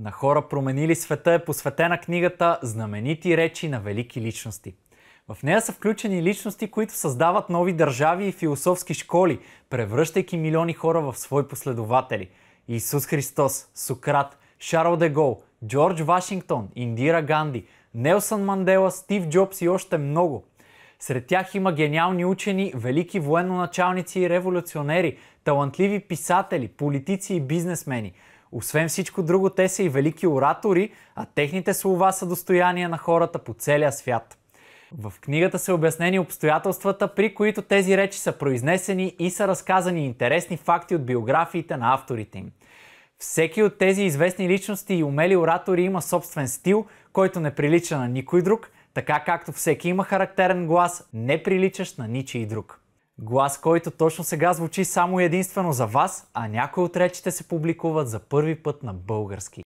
На хора променили света е посветена книгата Знаменити речи на велики личности. В нея са включени личности, които създават нови държави и философски школи, превръщайки милиони хора в свои последователи. Исус Христос, Сократ, Шарл де Гол, Джордж Вашингтон, Индира Ганди, Нелсън Мандела, Стив Джобс и още много. Сред тях има гениални учени, велики военноначалници и революционери, талантливи писатели, политици и бизнесмени – освен всичко друго, те са и велики оратори, а техните слова са достояние на хората по целия свят. В книгата са обяснени обстоятелствата, при които тези речи са произнесени и са разказани интересни факти от биографиите на авторите им. Всеки от тези известни личности и умели оратори има собствен стил, който не прилича на никой друг, така както всеки има характерен глас, не приличащ на ничий друг. Глас, който точно сега звучи само единствено за вас, а някои от речите се публикуват за първи път на български.